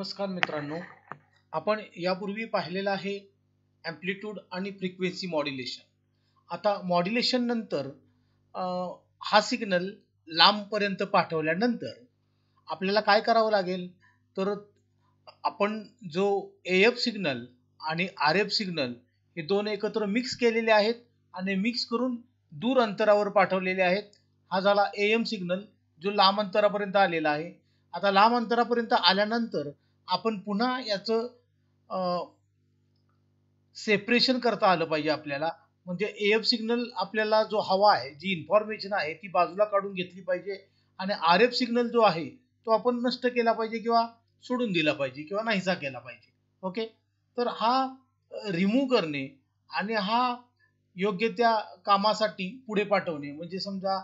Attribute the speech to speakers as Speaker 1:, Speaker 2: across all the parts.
Speaker 1: नमस्कार मित्रांनो आपण यापूर्वी पाहिलेलं आहे ॲम्प्लिट्यूड आणि फ्रिक्वेन्सी मॉड्युलेशन आता मॉड्युलेशन नंतर हा सिग्नल लांबपर्यंत पाठवल्यानंतर आपल्याला काय करावं लागेल तर आपण जो ए एफ सिग्नल आणि आर एफ सिग्नल हे दोन एकत्र मिक्स केलेले आहेत आणि मिक्स करून दूर अंतरावर पाठवलेले आहेत हा झाला ए एम सिग्नल जो लांब अंतरापर्यंत आलेला आहे आता लांब अंतरापर्यंत आल्यानंतर आपण पुन्हा याचं सेपरेशन करता आलं पाहिजे आपल्याला म्हणजे एफ सिग्नल आपल्याला जो हवा आहे जी इन्फॉर्मेशन आहे ती बाजूला काढून घेतली पाहिजे आणि आर एफ सिग्नल जो आहे तो आपण नष्ट केला पाहिजे किंवा सोडून दिला पाहिजे किंवा नाहीसा केला पाहिजे ओके तर हा रिमूव्ह करणे आणि हा योग्य त्या कामासाठी पुढे पाठवणे म्हणजे समजा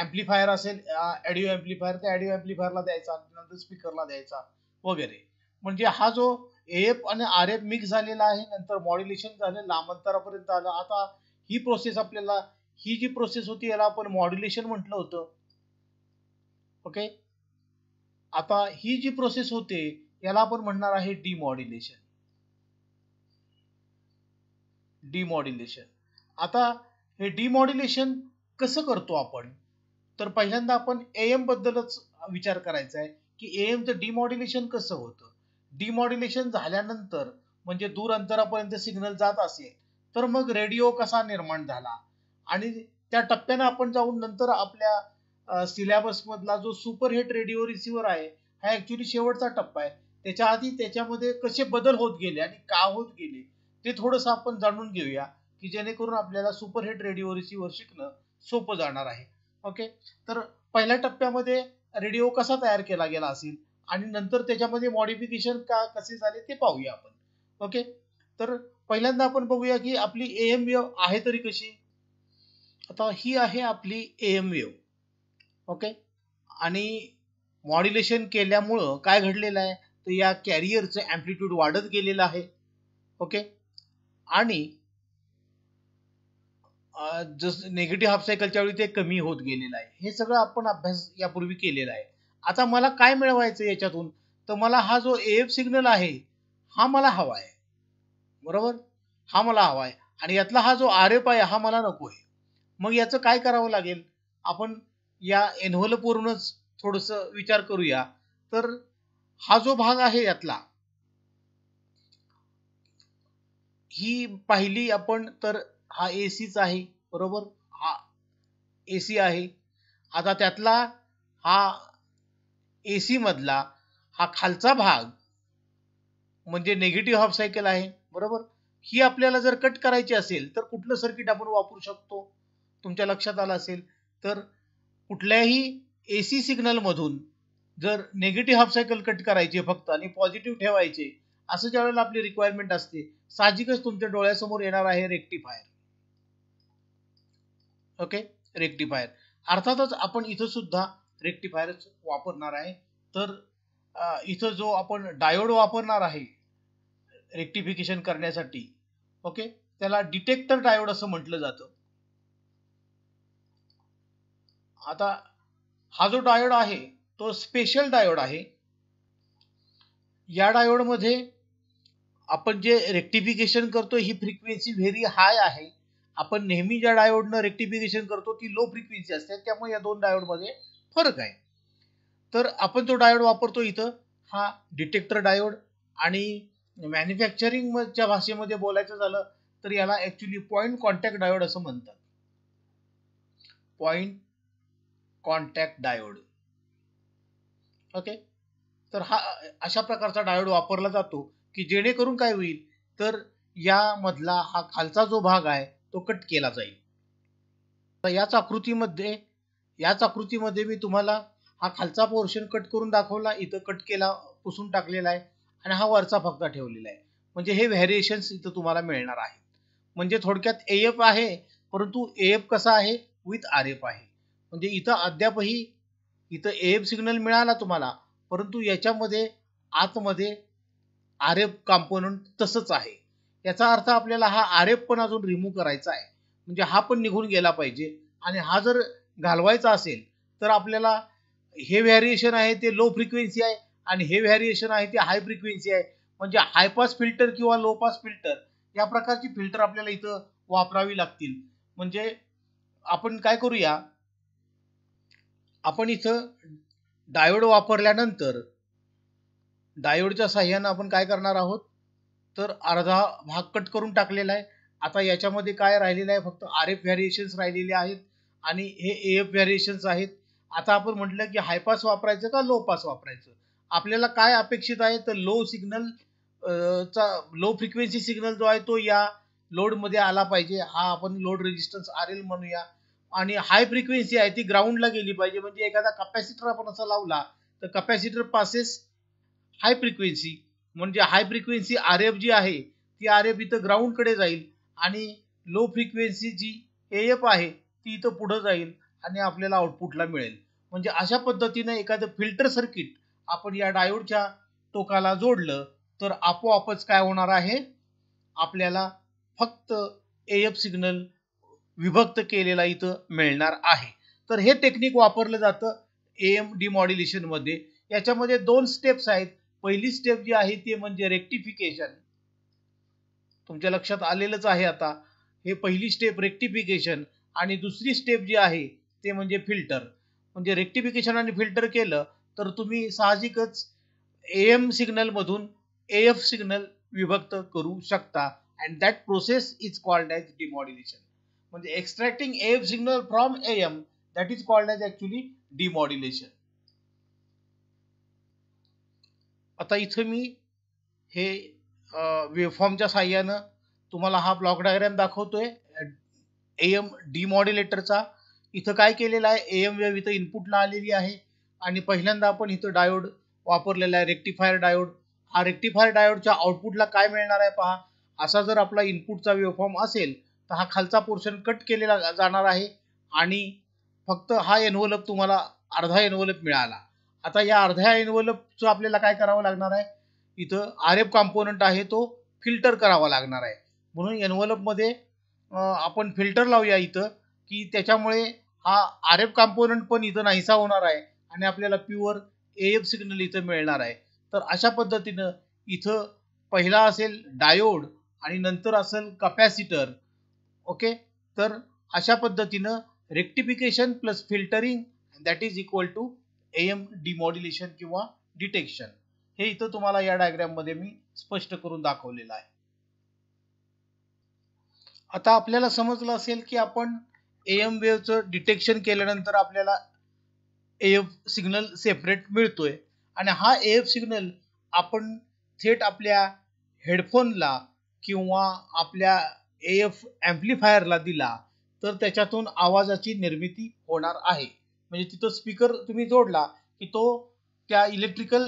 Speaker 1: ॲम्प्लिफायर असेल ॲडिओ ॲम्प्लिफायर त्या ॲडिओ ॲम्प्लिफायरला द्यायचा नंतर स्पीकरला द्यायचा वगैरे म्हणजे हा जो एफ आणि आर एफ मिक्स झालेला आहे नंतर मॉड्युलेशन झालं लांब अंतरापर्यंत आलं आता ही प्रोसेस आपल्याला ही जी प्रोसेस होती याला आपण मॉड्युलेशन म्हटलं होतं ओके आता ही जी प्रोसेस होते याला आपण म्हणणार आहे डिमॉड्युलेशन डिमॉड्युलेशन आता हे डिमॉड्युलेशन कसं करतो आपण तर पहिल्यांदा आपण एम बद्दलच विचार करायचा आहे की एमचं डिमॉड्युलेशन कसं होतं डिमॉड्युलेशन झाल्यानंतर म्हणजे दूर अंतरापर्यंत सिग्नल जात असेल तर मग रेडिओ कसा निर्माण झाला आणि त्या टप्प्याने आपण जाऊन नंतर आपल्या सिलेबस मधला जो सुपरहिट रेडिओ रिसिव्हर आहे हा ऍक्च्युली शेवटचा टप्पा आहे त्याच्या आधी त्याच्यामध्ये कसे बदल होत गेले आणि का होत गेले ते थोडस आपण जाणून घेऊया की जेणेकरून आपल्याला सुपरहिट रेडिओ रिसिव्हर शिकणं सोपं जाणार आहे ओके तर पहिल्या टप्प्यामध्ये रेडिओ कसा तयार केला गेला असेल आणि नंतर त्याच्यामध्ये मॉडिफिकेशन का कसे झाले ते पाहूया आपण ओके तर पहिल्यांदा आपण बघूया की आपली एम वेव आहे तरी कशी आता ही आहे आपली A M wave okay modulation केल्यामुळं काय घडलेलं आहे तर या कॅरियरचं ॲम्प्लिट्यूड वाढत गेलेलं आहे ओके आणि जस नेगेटिव्ह हाफ सायकलच्या वेळी ते कमी होत गेलेलं आहे हे सगळं आपण अभ्यास यापूर्वी केलेला आहे आता मला काय मिळवायचं याच्यातून तर मला हा जो एफ सिग्नल आहे हा मला हवा आहे बरोबर हा मला हवा आहे आणि यातला हा जो आर एफ आहे हा मला नको आहे मग याचं काय करावं लागेल आपण या एनव्हलपवरूनच थोडस विचार करूया तर हा जो भाग आहे यातला ही पाहिली आपण तर हा एसीच आहे बरोबर हा एसी आहे आता त्यातला हा एसी मधला हा खालचा भाग म्हणजे नेगेटिव्ह हाफ सायकल आहे बरोबर ही आपल्याला जर कट करायची असेल तर कुठलं सर्किट आपण वापरू शकतो तुमच्या लक्षात आलं असेल तर कुठल्याही एसी सिग्नल मधून जर नेगेटिव्ह हाफ सायकल कट करायचे फक्त आणि पॉझिटिव्ह ठेवायचे असं ज्या वेळेला आपली रिक्वायरमेंट असते साहजिकच तुमच्या डोळ्यासमोर येणार आहे रेक्टिफायर ओके रेक्टिफायर अर्थातच आपण इथं सुद्धा रेक्टिफायर वापरणार आहे तर इथं जो आपण डायोड वापरणार आहे रेक्टिफिकेशन करण्यासाठी ओके त्याला डिटेक्टर डायोड असं म्हटलं जातं आता हा जो डायोड आहे तो स्पेशल डायोड आहे या मध्ये आपण जे रेक्टिफिकेशन करतो ही फ्रिक्वेन्सी व्हेरी हाय आहे आपण नेहमी ज्या डायोडनं रेक्टिफिकेशन करतो ती लो फ्रिक्वेन्सी असते त्यामुळे या दोन डायोड मध्ये फरक आहे तर आपण जो डायोड वापरतो इथं हा डिटेक्टर डायोड आणि मॅन्युफॅक्चरिंगच्या भाषेमध्ये बोलायचं झालं तर याला ऍक्च्युली पॉइंट कॉन्टॅक्ट डायोड असं म्हणतात पॉइंट कॉन्टॅक्ट डायोड ओके तर हा अशा प्रकारचा डायोड वापरला जातो की जेणेकरून काय होईल तर यामधला हा खालचा जो भाग आहे तो कट केला जाईल तर याच आकृतीमध्ये याच आकृतीमध्ये मी तुम्हाला हा खालचा पोर्शन कट करून दाखवला इथं कट केला पुसून टाकलेला आहे आणि हा वरचा फक्त ठेवलेला आहे म्हणजे हे व्हेरिएशन्स इथं तुम्हाला मिळणार आहेत म्हणजे थोडक्यात एफ आहे परंतु एफ कसा आहे विथ आर एफ आहे म्हणजे इथं अद्यापही इथं एफ सिग्नल मिळाला तुम्हाला परंतु याच्यामध्ये आतमध्ये आर एफ कॉम्पोनंट तसंच आहे याचा अर्थ आपल्याला हा आर एफ पण अजून रिमूव्ह करायचा आहे म्हणजे हा पण निघून गेला पाहिजे आणि हा जर घालवायचा असेल तर आपल्याला हे व्हॅरिएशन आहे ते लो फ्रिक्वेन्सी आहे आणि हे व्हॅरिएशन आहे ते हाय फ्रिक्वेन्सी आहे म्हणजे हायपास फिल्टर किंवा लो पास फिल्टर या प्रकारची फिल्टर आपल्याला इथं वापरावी लागतील म्हणजे आपण काय करूया आपण इथं डायोड वापरल्यानंतर डायोडच्या साह्यानं आपण काय करणार आहोत तर अर्धा भाग कट करून टाकलेला आहे आता याच्यामध्ये काय राहिलेलं आहे फक्त आर एफ व्हॅरिएशन्स राहिलेले आहेत आणि हे एफ व्हेरिएशन्स आहेत आता आपण म्हटलं की हायपास वापरायचं का लो पास वापरायचं आपल्याला काय अपेक्षित आहे तर लो सिग्नल चा लो फ्रिक्वेन्सी सिग्नल जो आहे तो या लोडमध्ये आला पाहिजे हा आपण लोड रेजिस्टन्स आर एल म्हणूया आणि हाय फ्रिक्वेन्सी आहे ती ग्राउंडला गेली पाहिजे म्हणजे एखादा कपॅसिटर आपण असा लावला तर कपॅसिटर पासेस हाय फ्रिक्वेन्सी म्हणजे हाय फ्रिक्वेन्सी आर एफ जी आहे ती आर एफ इथं ग्राउंडकडे जाईल आणि लो फ्रिक्वेन्सी जी ए एफ आहे ती इथं पुढं जाईल आणि आपल्याला आउटपुटला मिळेल म्हणजे अशा पद्धतीने एखादं फिल्टर सर्किट आपण या डायोडच्या टोकाला जोडलं तर आपोआपच काय होणार आहे आपल्याला फक्त एफ सिग्नल विभक्त केलेला इथं मिळणार आहे तर हे टेक्निक वापरलं जातं एम डीमॉड्युलेशन मध्ये याच्यामध्ये दोन स्टेप्स आहेत पहिली स्टेप जी आहे ती म्हणजे रेक्टिफिकेशन तुमच्या लक्षात आलेलंच आहे आता हे पहिली स्टेप रेक्टिफिकेशन आणि दुसरी स्टेप जी आहे ते म्हणजे फिल्टर म्हणजे रेक्टिफिकेशन आणि फिल्टर केलं तर तुम्ही साहजिकच ए एम मधून ए एफ सिग्नल विभक्त करू शकता and that process is called as demodulation म्हणजे extracting A F signal from A M that is called as actually demodulation आता इथं मी हे फॉर्मच्या साह्यानं तुम्हाला हा ब्लॉक डायग्राम दाखवतोय एम डिमॉड्युलेटरचा इथं काय केलेला आहे एम वेव्ह इथं इनपुटला आलेली आहे आणि पहिल्यांदा आपण इथं डायोड वापरलेला आहे रेक्टिफायर डायोड हा रेक्टिफायर डायोडच्या आउटपुटला काय मिळणार आहे पहा असा जर आपला इनपुटचा वेवफॉर्म असेल तर हा खालचा पोर्शन कट केलेला जाणार आहे आणि फक्त हा एनव्हलप तुम्हाला अर्धा एनव्हलप मिळाला आता या अर्ध्या एनव्हलपचं आपल्याला काय करावं लागणार आहे इथं आर एफ कॉम्पोनंट आहे तो फिल्टर करावा लागणार आहे म्हणून एनव्हलपमध्ये आपण फिल्टर लावूया इथं की त्याच्यामुळे हा आर एफ कॉम्पोनंट पण इथं नाहीसा होणार आहे आणि आपल्याला प्युअर ए एफ सिग्नल इथं मिळणार आहे तर अशा पद्धतीनं इथं पहिला असेल डायोड आणि नंतर असेल कपॅसिटर ओके तर अशा पद्धतीनं rectification plus filtering that is equal to M demodulation किंवा डिटेक्शन हे इथं तुम्हाला या डायग्राम मध्ये मी स्पष्ट करून दाखवलेलं आहे आता आपल्याला समजलं असेल की आपण एम वेवचं डिटेक्शन केल्यानंतर आपल्याला एफ सिग्नल सेपरेट मिळतोय आणि हा एफ सिग्नल आपण थेट आपल्या हेडफोनला किंवा आपल्या एफ ॲम्प्लिफायरला दिला तर त्याच्यातून आवाजाची निर्मिती होणार आहे म्हणजे तिथं स्पीकर तुम्ही जोडला की तो त्या इलेक्ट्रिकल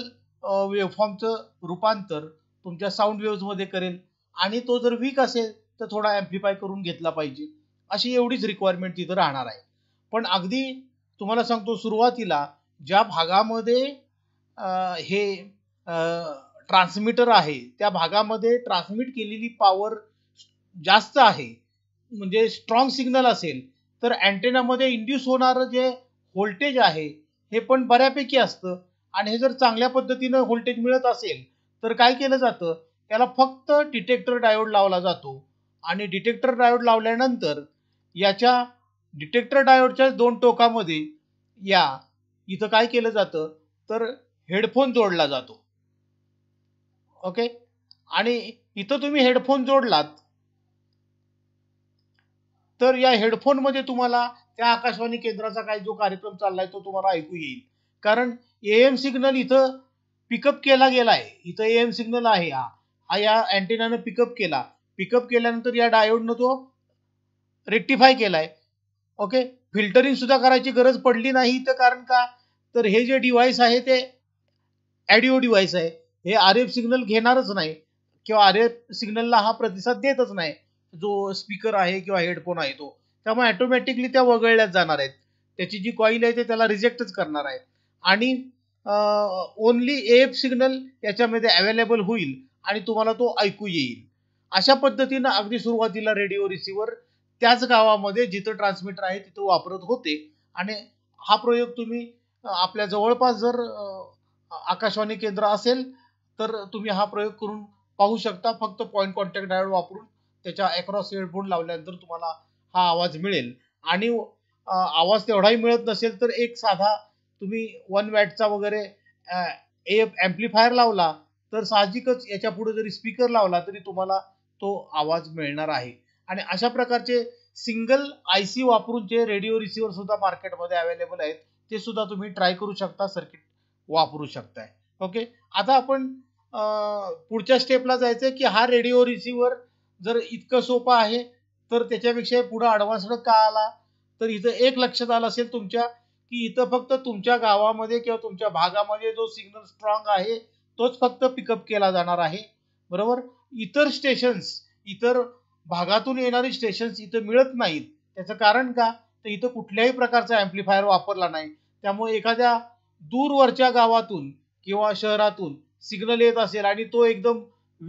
Speaker 1: वेवफॉर्मचं रूपांतर तुमच्या साऊंड वेव्हमध्ये करेल आणि तो जर वीक असेल तर थोडा ॲम्प्लिफाय करून घेतला पाहिजे अशी एवढीच रिक्वायरमेंट तिथं राहणार आहे पण अगदी तुम्हाला सांगतो सुरुवातीला ज्या भागामध्ये हे ट्रान्समीटर आहे त्या भागामध्ये ट्रान्समिट केलेली पॉवर जास्त आहे म्हणजे स्ट्रॉंग सिग्नल असेल तर अँटेनामध्ये इंड्यूस होणारं जे व्होल्टेज आहे हे पण बऱ्यापैकी असतं आणि हे जर चांगल्या पद्धतीनं व्होल्टेज मिळत असेल तर काय केलं जातं त्याला फक्त डिटेक्टर डायोड लावला जातो आणि डिटेक्टर डायोड लावल्यानंतर याच्या डिटेक्टर डायोडच्या दोन टोकामध्ये या इथं काय केलं जातं तर हेडफोन जोडला जातो ओके आणि इथं तुम्ही हेडफोन जोडलात तर या हेडफोन मध्ये तुम्हाला त्या आकाशवाणी केंद्राचा काय जो कार्यक्रम चाललाय तो तुम्हाला ऐकू येईल कारण एएम सिग्नल इथं पिकअप केला गेलाय इथं एएम सिग्नल आहे हा हा या अँटेनानं पिकअप केला पिकअप केल्यानंतर या डायोडनं तो रेक्टिफाय केलाय ओके फिल्टरिंग सुद्धा करायची गरज पडली नाही तर कारण का तर हे जे डिव्हाइस आहे ते ॲडिओ डिव्हाइस आहे हे आर एफ सिग्नल घेणारच नाही किंवा आर एफ सिग्नलला हा प्रतिसाद देतच नाही जो स्पीकर आहे किंवा हेडफोन आहे तो त्यामुळे ऑटोमॅटिकली त्या वगळल्याच जाणार आहेत त्याची जी कॉईल आहे ते त्याला रिजेक्टच करणार आहे आणि ओन्ली एफ सिग्नल याच्यामध्ये अवेलेबल होईल आणि तुम्हाला तो ऐकू येईल अशा पद्धतीनं अगदी सुरुवातीला रेडिओ रिसिव्हर त्याच गावामध्ये जिथं ट्रान्समीटर आहे तिथं वापरत होते आणि हा प्रयोग तुम्ही आपल्या जवळपास जर आकाशवाणी केंद्र असेल तर तुम्ही हा प्रयोग करून पाहू शकता फक्त पॉईंट कॉन्टॅक्ट डायड वापरून त्याच्या अक्रॉस हेडफोन लावल्यानंतर तुम्हाला हा आवाज मिळेल आणि आवाज तेवढाही मिळत नसेल तर एक साधा तुम्ही वन वॅटचा वगैरे एम्प्लिफायर लावला तर साहजिकच याच्या पुढे जरी स्पीकर लावला तरी तुम्हाला तो आवाज मिळणार आहे आणि अशा प्रकारचे सिंगल आय सी वापरून जे रेडिओ रिसिव्हर सुद्धा मार्केटमध्ये अवेलेबल आहेत ते सुद्धा तुम्ही ट्राय करू शकता सर्किट वापरू शकताय ओके आता आपण पुढच्या स्टेपला जायचंय की हा रेडिओ रिसिव्हर जर इतकं सोपं आहे तर त्याच्यापेक्षा पुढं अडव्हान्स का आला तर इथं एक लक्षात आलं असेल तुमच्या की इथं फक्त तुमच्या गावामध्ये किंवा तुमच्या भागामध्ये जो सिग्नल स्ट्रॉंग आहे तोच फक्त पिकअप केला जाणार आहे बरोबर इतर स्टेशन्स इतर भागातून येणारी स्टेशन्स इथं मिळत नाहीत त्याचं कारण का तर इथं कुठल्याही प्रकारचा अँप्लिफायर वापरला नाही त्यामुळे एखाद्या दूरवरच्या गावातून किंवा शहरातून सिग्नल येत असेल आणि तो एकदम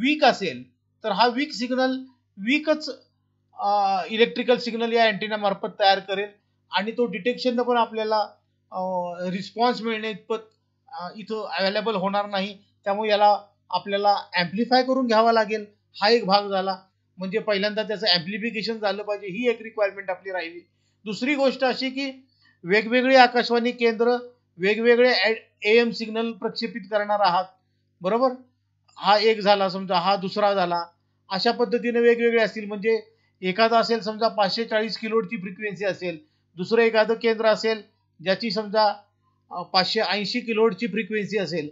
Speaker 1: वीक असेल तर हा वीक सिग्नल वीकच इलेक्ट्रिकल सिग्नल या अँटिनामार्फत तयार करेल आणि तो डिटेक्शन पण आपल्याला रिस्पॉन्स मिळणे इतपत इथं अवेलेबल होणार नाही त्यामुळे याला आपल्याला ऍम्प्लिफाय करून घ्यावा लागेल हा एक भाग झाला म्हणजे पहिल्यांदा त्याचं ऍम्प्लिफिकेशन झालं पाहिजे ही एक रिक्वायरमेंट आपली राहिली दुसरी गोष्ट अशी की वेगवेगळी आकाशवाणी केंद्र वेगवेगळे ए एम सिग्नल प्रक्षेपित करणार आहात बरोबर हा एक झाला समजा हा दुसरा झाला अशा पद्धतीने वेगवेगळे असतील म्हणजे एखादा असेल समजा पाचशे चाळीस किलोची फ्रिक्वेन्सी असेल दुसरं एखादं केंद्र असेल ज्याची समजा पाचशे ऐंशी किलोची फ्रिक्वेन्सी असेल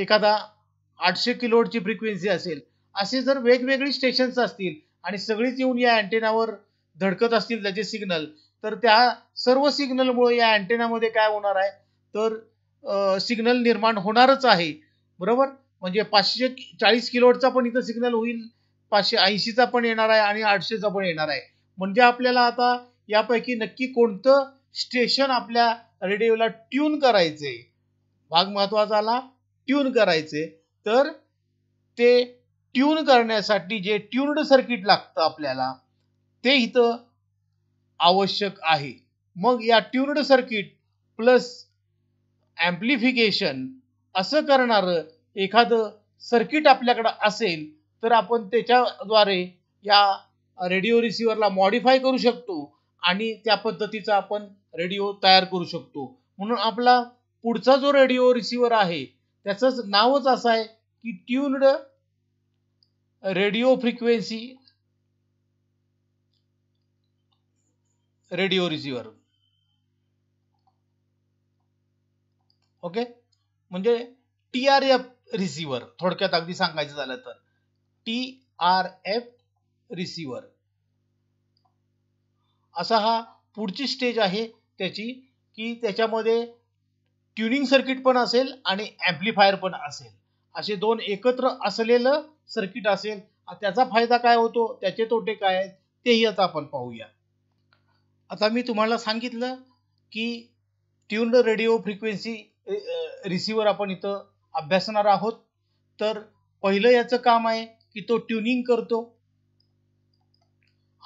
Speaker 1: एखादा आठशे किलोडची फ्रिक्वेन्सी असेल असे जर वेगवेगळी स्टेशन्स असतील आणि सगळीच येऊन या अँटेनावर धडकत असतील त्याचे सिग्नल तर त्या सर्व सिग्नलमुळे या अँटेनामध्ये काय होणार आहे तर सिग्नल निर्माण होणारच आहे बरोबर म्हणजे पाचशे चाळीस किलोडचा पण इथं सिग्नल होईल पाचशे ऐंशीचा पण येणार आहे आणि आठशेचा पण येणार आहे म्हणजे आपल्याला आता यापैकी नक्की कोणतं स्टेशन आपल्या रेडिओला ट्यून करायचे भाग महत्वाचा आला ट्यून करायचे तर ते ट्यून करण्यासाठी जे ट्यून्ड सर्किट लागतं आपल्याला ते इथं आवश्यक आहे मग या ट्यून्ड सर्किट प्लस ॲम्प्लिफिकेशन असं करणारं एखादं सर्किट आपल्याकडं असेल तर आपण त्याच्याद्वारे या रेडिओ रिसिव्हरला मॉडिफाय करू शकतो आणि त्या पद्धतीचा आपण रेडिओ तयार करू शकतो म्हणून आपला पुढचा जो रेडिओ रिसिव्हर आहे त्याचंच नावच असं आहे की tuned radio frequency radio receiver okay म्हणजे टी आर एफ रिसिव्हर थोडक्यात अगदी सांगायचं झालं तर टी आर एफ रिसिव्हर असा हा पुढची स्टेज आहे त्याची की त्याच्यामध्ये ट्युनिंग सर्किट पण असेल आणि ॲम्प्लिफायर पण असेल असे दोन एकत्र असलेलं सर्किट असेल त्याचा फायदा काय होतो त्याचे तोटे काय आहेत तेही आता आपण पाहूया आता मी तुम्हाला सांगितलं की ट्युन्ड रेडिओ फ्रिक्वेन्सी रिसिवर आपण इथं अभ्यासणार आहोत तर पहिलं याचं काम आहे की तो ट्युनिंग करतो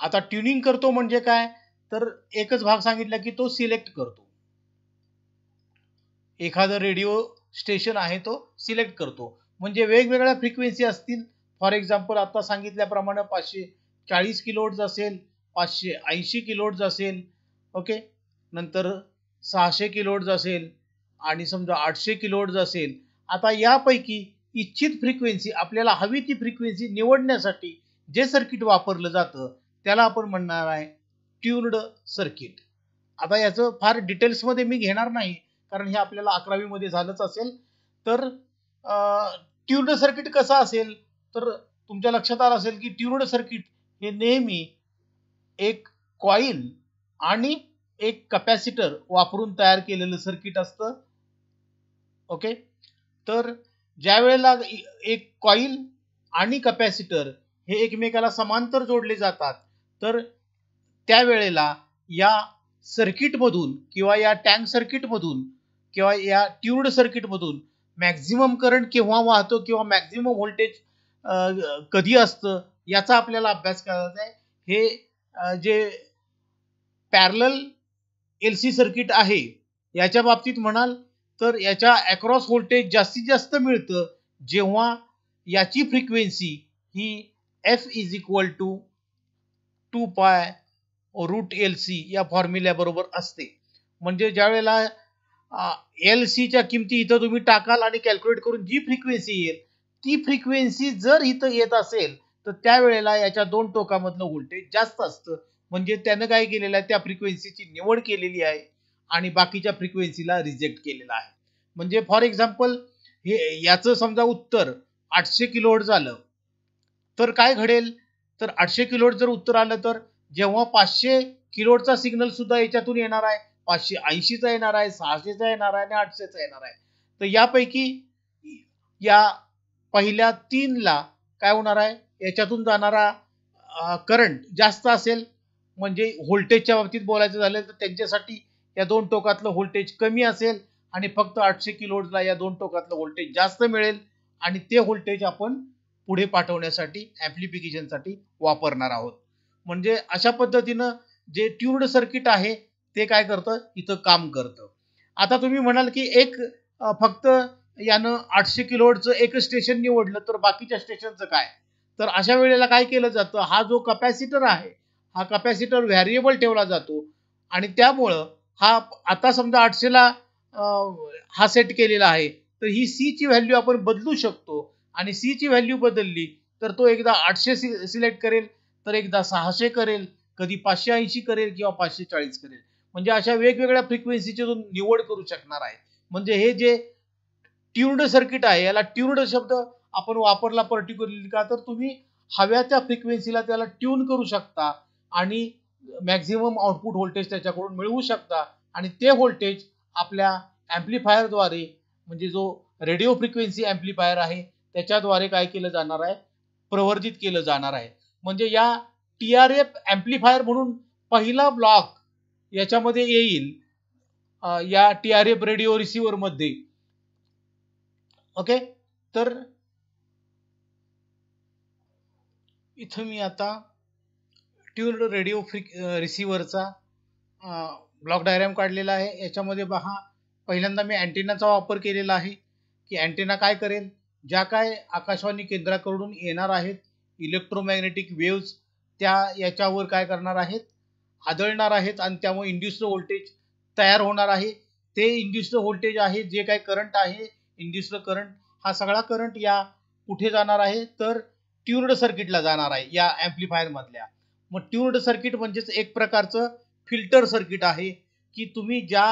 Speaker 1: आता ट्युनिंग करतो म्हणजे काय तर एकच भाग सांगितला की तो सिलेक्ट करतो एखादं रेडिओ स्टेशन आहे तो सिलेक्ट करतो म्हणजे वेगवेगळ्या फ्रिक्वेन्सी असतील फॉर एक्झाम्पल आता सांगितल्याप्रमाणे पाचशे चाळीस किलोट्स असेल पाचशे ऐंशी किलोड्ज असेल ओके नंतर सहाशे किलोट्स असेल आणि समजा आठशे किलोट्स असेल आता यापैकी इच्छित फ्रिक्वेन्सी आपल्याला हवी ती फ्रिक्वेन्सी निवडण्यासाठी जे सर्किट वापरलं जातं त्याला आपण म्हणणार आहे ट्युन्ड सर्किट आता याचं फार डिटेल्समध्ये मी घेणार नाही कारण हे आपल्याला अकरावीमध्ये झालंच असेल तर ट्यूर्ड सर्किट कसं असेल तर तुमच्या लक्षात आलं असेल की ट्यूर्ड सर्किट हे नेहमी एक कॉइल आणि एक कपॅसिटर वापरून तयार केलेलं सर्किट असतं ओके तर ज्या वेळेला एक कॉइल आणि कपॅसिटर हे एकमेकाला समांतर जोडले जातात तर त्यावेळेला या सर्किटमधून किंवा या टँक सर्किटमधून किंवा या ट्यूर्ड सर्किटमधून मॅक्झिमम करंट केव्हा वाहतो किंवा मॅक्झिमम व्होल्टेज कधी असतं याचा आपल्याला अभ्यास करायचा आहे हे जे पॅरल एल सी सर्किट आहे याच्या बाबतीत म्हणाल तर याच्या अक्रॉस व्होल्टेज जास्तीत जास्त मिळतं जेव्हा याची फ्रिक्वेन्सी ही F is equal to two pi root L C या फॉर्म्युल्याबरोबर असते म्हणजे ज्या वेळेला एल सीच्या किमती इथं तुम्ही टाकाल आणि कॅल्क्युलेट करून जी फ्रिक्वेन्सी येईल ती फ्रिक्वेन्सी जर इथं येत असेल तर त्यावेळेला याच्या दोन टोकामधलं व्होल्टेज जास्त असतं म्हणजे त्यानं काय केलेलं आहे त्या फ्रिक्वेन्सीची निवड केलेली आहे आणि बाकीच्या फ्रिक्वेन्सीला रिजेक्ट केलेला आहे म्हणजे फॉर एक्झाम्पल हे याचं समजा उत्तर आठशे किलोड झालं तर काय घडेल तर आठशे किलोट जर उत्तर आलं तर जेव्हा पाचशे किलोडचा सिग्नल सुद्धा याच्यातून येणार आहे पाचशे ऐंशीचा येणार आहे सहाशेचा येणार आहे आणि आठशेचा येणार आहे तर यापैकी या पहिल्या तीनला काय होणार आहे याच्यातून जाणारा करंट जास्त असेल म्हणजे व्होल्टेजच्या बाबतीत बोलायचं झालं तर त्यांच्यासाठी या दोन टोकातलं व्होल्टेज कमी असेल आणि फक्त आठशे किलोला या दोन टोकातलं व्होल्टेज जास्त मिळेल आणि ते व्होल्टेज आपण पुढे पाठवण्यासाठी ॲप्लिफिकेशनसाठी वापरणार आहोत म्हणजे अशा पद्धतीनं जे ट्यूर्ड सर्किट आहे ते काय करतं इथं काम करतं आता तुम्ही म्हणाल की एक फक्त यानं आठशे किलोडचं एक स्टेशन निवडलं तर बाकीच्या स्टेशनचं काय तर अशा वेळेला काय केलं जातं हा जो कपॅसिटर आहे हा कपॅसिटर व्हॅरिएबल ठेवला जातो आणि त्यामुळं हा आता समजा आठशेला हा सेट केलेला आहे तर ही सीची व्हॅल्यू आपण बदलू शकतो आणि सीची व्हॅल्यू बदलली तर तो एकदा आठशे सिलेक्ट करेल तर एकदा सहाशे करेल कधी पाचशे ऐंशी करेल किंवा पाचशे चाळीस करेल म्हणजे अशा वेगवेगळ्या फ्रिक्वेन्सीची तुम्ही निवड करू शकणार आहे म्हणजे हे जे ट्यून्ड सर्किट आहे याला ट्यून्ड शब्द आपण वापरला पर्टिक्युलरली का तर तुम्ही हव्या त्या फ्रिक्वेन्सीला त्याला ट्यून करू शकता आणि मॅक्झिमम आउटपुट व्होल्टेज त्याच्याकडून मिळवू शकता आणि ते व्होल्टेज आपल्या ॲम्प्लिफायरद्वारे म्हणजे जो रेडिओ फ्रिक्वेन्सी ॲम्प्लिफायर आहे त्याच्याद्वारे काय केलं जाणार आहे प्रवर्धित केलं जाणार आहे म्हणजे या टी आर एफ ॲम्प्लिफायर म्हणून पहिला ब्लॉक याच्यामध्ये येईल या T R F radio receiver मध्ये ओके तर इथं मी आता ट्यून रेडिओ फ्रिक रिसिव्हरचा ब्लॉक डायग्राम काढलेला आहे याच्यामध्ये पहा पहिल्यांदा मी अँटिनाचा वापर केलेला आहे की अँटिना काय करेल ज्या काय आकाशवाणी केंद्राकडून येणार आहेत इलेक्ट्रोमॅग्नेटिक वेव्ज त्या याच्यावर काय करणार आहेत आदळणार आहेत आणि त्यामुळे इंड्युस्ड व्होल्टेज तयार होणार आहे ते इंड्युस्ड व्होल्टेज आहे जे काय करंट आहे इंड्युस्ड करंट हा सगळा करंट या कुठे जाणार आहे तर ट्युर्ड सर्किटला जाणार आहे या ॲम्प्लिफायर मधल्या मग ट्युर्ड सर्किट म्हणजेच एक प्रकारचं फिल्टर सर्किट आहे की तुम्ही ज्या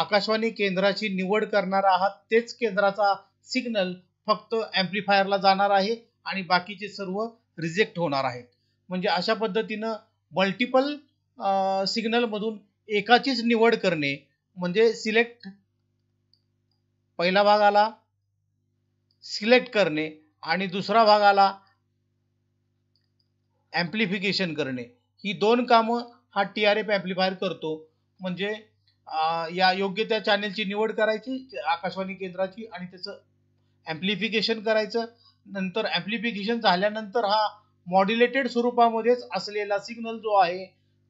Speaker 1: आकाशवाणी केंद्राची निवड करणार आहात तेच केंद्राचा सिग्नल फक्त ॲम्प्लिफायरला जाणार आहे आणि बाकीचे सर्व रिजेक्ट होणार आहेत म्हणजे अशा पद्धतीनं मल्टिपल सिग्नल मधून एकाचीच निवड करणे म्हणजे सिलेक्ट पहिला भाग आला सिलेक्ट करणे आणि दुसरा भाग आला ॲम्प्लिफिकेशन करणे ही दोन कामं हा टी आर एफ ॲम्प्लिफायर करतो म्हणजे या योग्य त्या चॅनेलची निवड करायची आकाशवाणी केंद्राची आणि त्याचं ॲम्प्लिफिकेशन करायचं नंतर ॲम्प्लिफिकेशन झाल्यानंतर हा मॉड्युलेटेड स्वरूपामध्येच असलेला सिग्नल जो आहे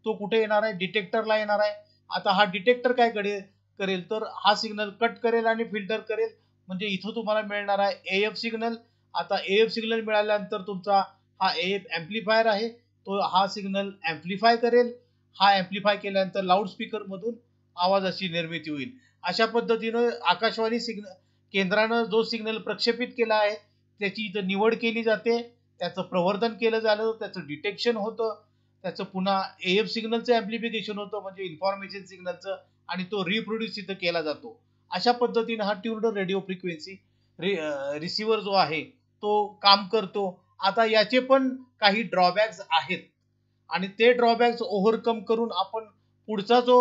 Speaker 1: तो कुठे येणार आहे डिटेक्टरला येणार आहे आता हा डिटेक्टर काय करेल करेल तर हा सिग्नल कट करेल आणि फिल्टर करेल म्हणजे इथं तुम्हाला मिळणार आहे ए एफ सिग्नल आता ए एफ सिग्नल मिळाल्यानंतर तुमचा हा ए एफ अँप्लिफायर आहे तो हा सिग्नल अँप्लिफाय करेल हा अँप्लिफाय केल्यानंतर आवाज आवाजाची निर्मिती होईल अशा पद्धतीनं आकाशवाणी सिग्नल केंद्रानं जो सिग्नल प्रक्षेपित केला आहे त्याची इथं निवड केली जाते त्याचं प्रवर्धन केलं झालं त्याचं डिटेक्शन होतं त्याचं पुन्हा एफ सिग्नलचं ॲम्प्लिफिकेशन होतं म्हणजे इन्फॉर्मेशन सिग्नलचं आणि तो रिप्रोड्यूस इथं केला जातो अशा पद्धतीने हा ट्यूनर रेडिओ फ्रिक्वेन्सी रिसिव्हर जो आहे तो काम करतो आता याचे पण काही ड्रॉबॅक्स आहेत आणि ते ड्रॉबॅक्स ओव्हरकम करून आपण पुढचा जो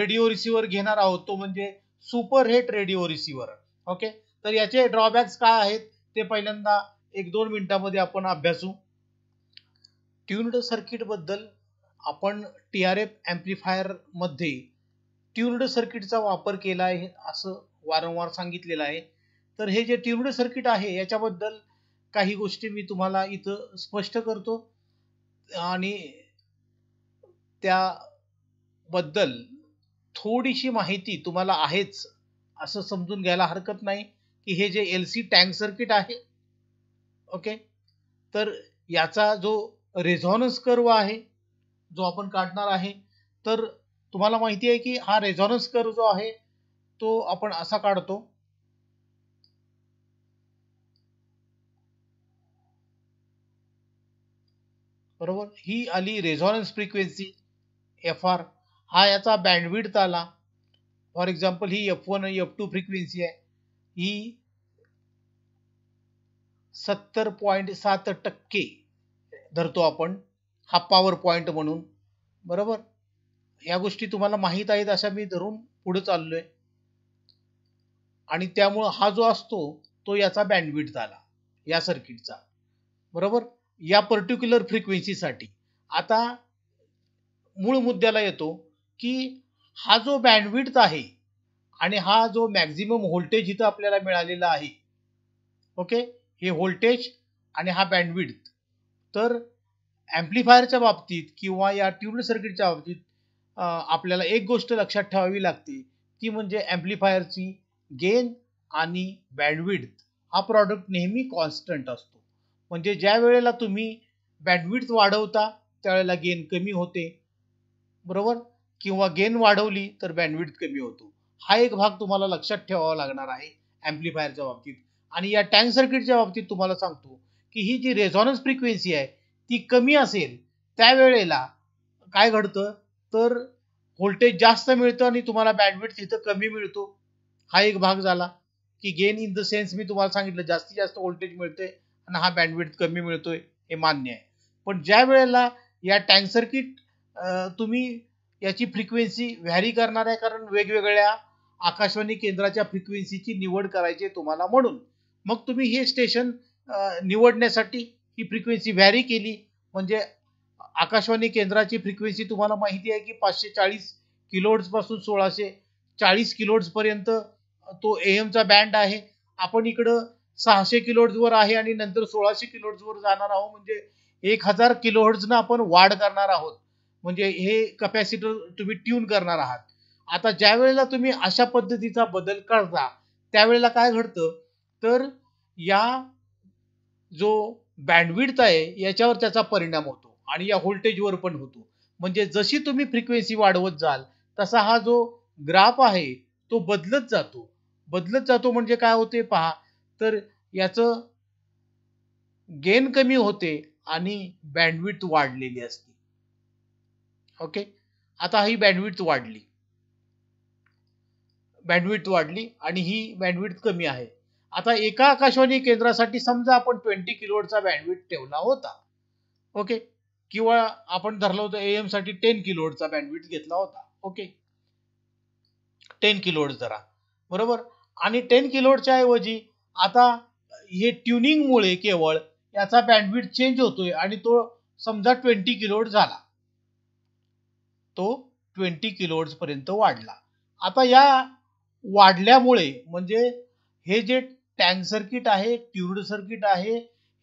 Speaker 1: रेडिओ रिसिव्हर घेणार आहोत तो म्हणजे super het radio receiver okay तर याचे ड्रॉबॅक्स काय आहेत ते पहिल्यांदा एक दोन मिनिटांमध्ये आपण अभ्यासू सर्किट सर्किटबद्दल आपण टी आर एफ ॲम्प्लिफायरमध्ये ट्युन्ड सर्किटचा वापर केला आहे असं वारंवार सांगितलेलं आहे तर हे जे ट्यून्ड सर्किट आहे याच्याबद्दल काही गोष्टी मी तुम्हाला इथं स्पष्ट करतो आणि त्याबद्दल थोडीशी माहिती तुम्हाला आहेच असं समजून घ्यायला हरकत नाही की हे जे एल सी टँक सर्किट आहे ओके तर याचा जो रेझॉनन्स कर्व आहे जो आपण काढणार आहे तर तुम्हाला माहिती आहे की हा रेझॉनन्स कर्व जो आहे तो आपण असा काढतो बरोबर ही आली रेझॉनन्स फ्रिक्वेन्सी एफ आर हा याचा बँडविड्थ आला फॉर एक्झाम्पल ही एफ वन आणि एफ टू फ्रिक्वेन्सी आहे ही सत्तर पॉईंट सात टक्के धरतो आपण हा पॉवर पॉईंट म्हणून बरोबर या गोष्टी तुम्हाला माहीत आहेत अशा मी धरून पुढे चाललो आहे आणि त्यामुळं हा जो असतो तो याचा बँडविड झाला या सर्किटचा बरोबर या पर्टिक्युलर फ्रिक्वेन्सीसाठी आता मूळ मुद्द्याला येतो की हा जो बँडविड्थ आहे आणि हा जो मॅक्झिमम व्होल्टेज इथं आपल्याला मिळालेला आहे ओके हे व्होल्टेज आणि हा बँडविड्थ तर ॲम्प्लिफायरच्या बाबतीत किंवा या ट्यूब सर्किटच्या बाबतीत आपल्याला एक गोष्ट लक्षात ठेवावी लागते ती म्हणजे ॲम्प्लिफायरची गेन आणि बँडविड्थ हा प्रॉडक्ट नेहमी कॉन्स्टंट असतो म्हणजे ज्या वेळेला तुम्ही बँडविड्थ वाढवता त्यावेळेला गेन कमी होते बरोबर किंवा गेन वाढवली तर बँडविड्थ कमी होतो हा एक भाग तुम्हाला लक्षात ठेवावा लागणार आहे ॲम्प्लिफायरच्या बाबतीत आणि या टँक सर्किटच्या बाबतीत तुम्हाला सांगतो की ही जी रेझॉनन्स फ्रिक्वेन्सी आहे ती कमी असेल त्यावेळेला काय घडतं तर व्होल्टेज जास्त मिळतं आणि तुम्हाला बॅडमिट तिथं कमी मिळतो हा एक भाग झाला की गेन इन द सेन्स मी तुम्हाला सांगितलं जास्तीत जास्त व्होल्टेज मिळतोय आणि हा बँडविड्थ कमी मिळतोय हे मान्य आहे पण ज्या वेळेला या टँक सर्किट तुम्ही याची फ्रिक्वेन्सी व्हॅरी करणार आहे कारण वेगवेगळ्या आकाशवाणी केंद्राच्या फ्रिक्वेन्सीची निवड करायची तुम्हाला म्हणून मग तुम्ही हे स्टेशन निवडण्यासाठी ही फ्रिक्वेन्सी व्हॅरी केली म्हणजे आकाशवाणी केंद्राची फ्रिक्वेन्सी तुम्हाला माहिती आहे की पाचशे चाळीस पासून सोळाशे चाळीस पर्यंत तो एएमचा बँड आहे आपण इकडं सहाशे वर आहे आणि नंतर सोळाशे वर जाणार आहोत म्हणजे एक हजार ना आपण वाढ करणार आहोत म्हणजे हे कपॅसिटर तुम्ही ट्यून करणार आहात आता ज्या वेळेला तुम्ही अशा पद्धतीचा बदल करता त्यावेळेला काय घडतं तर या जो बँडविड आहे याच्यावर त्याचा परिणाम होतो आणि या व्होल्टेजवर पण होतो म्हणजे जशी तुम्ही फ्रिक्वेन्सी वाढवत जाल तसा हा जो ग्राफ आहे तो बदलत जातो बदलत जातो म्हणजे काय होते पहा तर याचं गेन कमी होते आणि बँडविड वाढलेली असते ओके आता ही बँडविड्थ वाढली बँडविड्थ वाढली आणि ही बँडविड्थ कमी आहे आता एका आकाशवाणी केंद्रासाठी समजा आपण ट्वेंटी किलोवरचा बँडविड ठेवला होता ओके किंवा आपण धरलं होतं एम साठी टेन किलोडचा बँडविड घेतला होता ओके टेन किलोड जरा बरोबर आणि टेन किलोडच्या ऐवजी आता हे ट्युनिंगमुळे केवळ याचा बँडविड चेंज होतोय आणि तो समजा ट्वेंटी किलोड झाला तो ट्वेंटी किलोड पर्यंत वाढला आता या वाढल्यामुळे म्हणजे हे जे टँक सर्किट आहे ट्यून्ड सर्किट आहे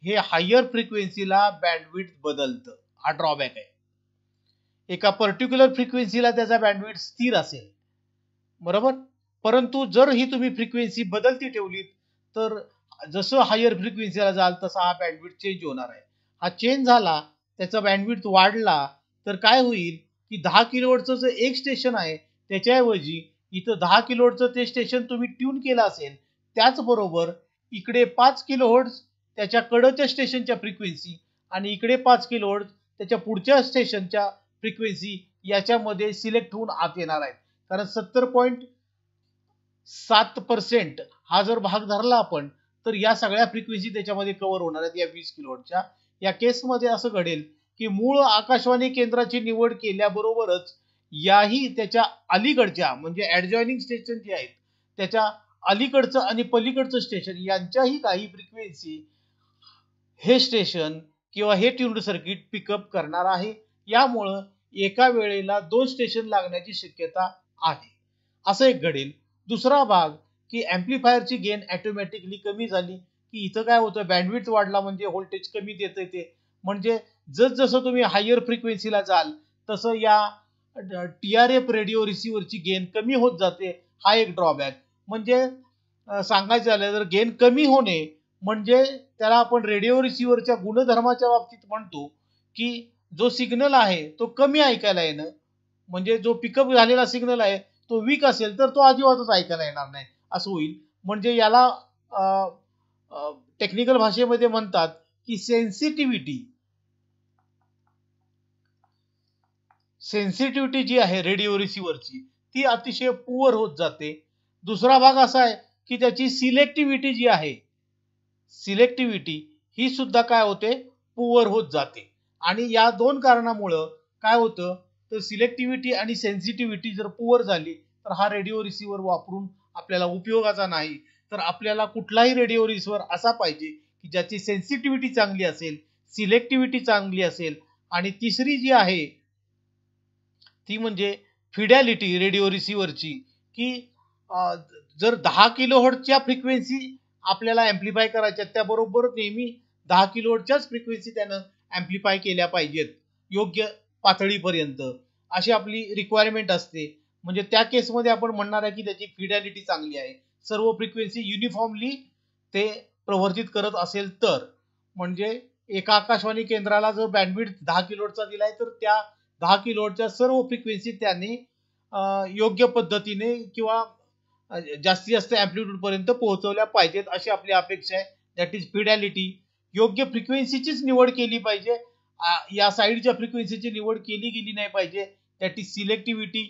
Speaker 1: हे हायर फ्रिक्वेन्सीला बँडविड्थ बदलतं हा ड्रॉबॅक आहे एका पर्टिक्युलर फ्रिक्वेन्सीला त्याचा बँडविड्थ स्थिर असेल बरोबर परंतु जर ही तुम्ही फ्रिक्वेन्सी बदलती ठेवलीत तर जसं हायर फ्रिक्वेन्सीला जाल तसा हा बँडविड्थ चेंज होणार आहे हा चेंज झाला त्याचा बँडविड्थ वाढला तर काय होईल की दहा किलोडचं जे एक स्टेशन आहे त्याच्याऐवजी इथं दहा किलोडचं ते स्टेशन तुम्ही ट्यून केलं असेल त्याचबरोबर इकडे पाच किलो होड्स त्याच्या कडच्या स्टेशनच्या फ्रिक्वेन्सी आणि इकडे पाच किलो होड्स त्याच्या पुढच्या स्टेशनच्या फ्रिक्वेन्सी याच्यामध्ये सिलेक्ट होऊन आत येणार आहेत कारण सत्तर पॉईंट सात पर्सेंट हा जर भाग धरला आपण तर या सगळ्या फ्रिक्वेन्सी त्याच्यामध्ये कव्हर होणार आहेत या वीस किलोच्या या केसमध्ये असं घडेल की मूळ आकाशवाणी केंद्राची निवड केल्याबरोबरच याही त्याच्या अलीकडच्या म्हणजे ऍडजॉइनिंग स्टेशन जे आहेत त्याच्या अलीकडचं आणि पलीकडचं स्टेशन यांच्याही काही फ्रिक्वेन्सी हे स्टेशन किंवा हे ट्यून्ड सर्किट पिकअप करणार आहे यामुळं एका वेळेला दोन स्टेशन लागण्याची शक्यता आहे असं एक घडेल दुसरा भाग की अँप्लिफायरची गेन ऑटोमॅटिकली कमी झाली की इथं काय होतं बँडविड्थ वाढला म्हणजे व्होल्टेज कमी देत ते म्हणजे जसं तुम्ही हायर फ्रिक्वेन्सीला जाल तसं या टी आर एफ रेडिओ रिसिव्हरची गेन कमी होत जाते हा एक ड्रॉबॅक म्हणजे सांगायचं झालं तर गेन कमी होणे म्हणजे त्याला आपण रेडिओ रिसिव्हरच्या गुणधर्माच्या बाबतीत म्हणतो की जो सिग्नल आहे तो कमी ऐकायला येणं म्हणजे जो पिकअप झालेला सिग्नल आहे तो वीक असेल तर तो अजिबातच ऐकायला येणार नाही असं होईल म्हणजे याला टेक्निकल भाषेमध्ये म्हणतात की सेन्सिटिव्हिटी सेन्सिटिव्हिटी जी आहे रेडिओ रिसिव्हरची ती अतिशय पुअर होत जाते दुसरा भाग असा आहे की त्याची सिलेक्टिव्हिटी जी आहे सिलेक्टिव्हिटी ही सुद्धा काय होते पुअर होत जाते आणि या दोन कारणामुळं काय होतं तर सिलेक्टिव्हिटी आणि सेन्सिटिव्हिटी जर पुअर झाली तर हा रेडिओ रिसिव्हर वापरून आपल्याला उपयोगाचा नाही तर आपल्याला कुठलाही रेडिओ रिसिव्हर असा पाहिजे की ज्याची सेन्सिटिव्हिटी चांगली असेल सिलेक्टिव्हिटी चांगली असेल आणि तिसरी जी आहे ती म्हणजे फिडॅलिटी रेडिओ रिसिव्हरची की जर दहा किलोहर्टच्या फ्रिक्वेन्सी आपल्याला ॲम्प्लिफाय करायच्या त्याबरोबर नेहमी दहा किलोहर्टच्याच फ्रिक्वेन्सी त्यानं अम्प्लिफाय केल्या पाहिजेत योग्य पातळीपर्यंत अशी आपली रिक्वायरमेंट असते म्हणजे त्या केसमध्ये आपण म्हणणार आहे की त्याची फिडॅलिटी चांगली आहे सर्व फ्रिक्वेन्सी युनिफॉर्मली ते प्रवर्तित करत असेल तर म्हणजे एका आकाशवाणी केंद्राला जर बँडविड दहा किलोचा दिलाय तर त्या दहा किलोडच्या सर्व फ्रिक्वेन्सी त्याने योग्य पद्धतीने किंवा जास्तीत जास्त अँप्लिट्यूड पर्यंत पोहोचवल्या पाहिजेत अशी आपली अपेक्षा आहे दॅट इज फिडॅलिटी योग्य फ्रिक्वेन्सीचीच निवड केली पाहिजे या साईडच्या फ्रिक्वेन्सीची निवड केली गेली नाही पाहिजे दॅट इज सिलेक्टिव्हिटी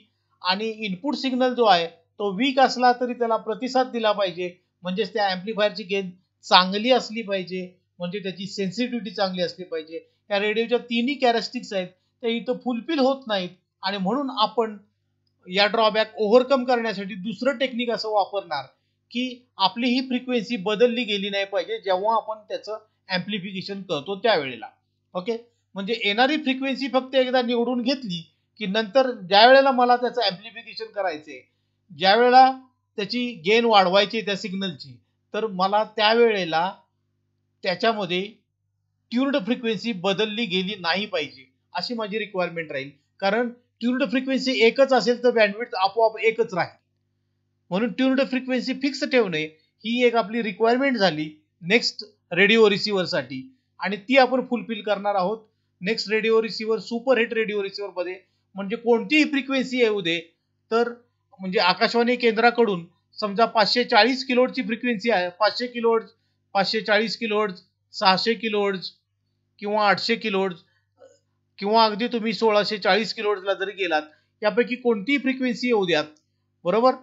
Speaker 1: आणि इनपुट सिग्नल जो आहे तो वीक असला तरी त्याला प्रतिसाद दिला पाहिजे म्हणजेच त्या अँप्लिफायरची गेन चांगली असली पाहिजे म्हणजे त्याची सेन्सिटिव्हिटी चांगली असली पाहिजे या रेडिओच्या तिन्ही कॅरेस्टिक्स आहेत ते इथं फुलफिल होत नाहीत आणि म्हणून आपण या ड्रॉबॅक ओव्हरकम करण्यासाठी दुसरं टेक्निक असं वापरणार की आपली ही फ्रिक्वेन्सी बदलली गेली नाही पाहिजे जेव्हा आपण त्याचं अँप्लिफिकेशन करतो त्यावेळेला ओके म्हणजे येणारी फ्रिक्वेन्सी फक्त एकदा निवडून घेतली की नंतर ज्या वेळेला मला त्याचं अँप्लिफिकेशन करायचंय ज्या वेळेला त्याची गेन वाढवायची त्या सिग्नलची तर मला त्यावेळेला त्याच्यामध्ये ट्यून्ड फ्रिक्वेन्सी बदलली गेली नाही पाहिजे अशी माझी रिक्वायरमेंट राहील कारण ट्यूनड फ्रिक्वेन्सी एकच असेल तर बँडविड्थ आपोआप एकच राहील म्हणून ट्यूनड फ्रिक्वेन्सी फिक्स ठेवणे ही एक आपली रिक्वायरमेंट झाली नेक्स्ट रेडिओ रिसिव्हरसाठी आणि ती आपण फुलफिल करणार आहोत next radio receiver super het radio रिसिव्हरमध्ये म्हणजे कोणतीही फ्रिक्वेन्सी येऊ दे तर म्हणजे आकाशवाणी केंद्राकडून समजा पाचशे चाळीस किलोडची फ्रिक्वेन्सी आहे पाचशे किलोड पाचशे चाळीस किलोड सहाशे किलोड किंवा आठशे किलोड किंवा अगदी तुम्ही सोळाशे चाळीस किलोहर्ट्झला जरी गेलात यापैकी कोणतीही फ्रिक्वेन्सी येऊ द्यात बरोबर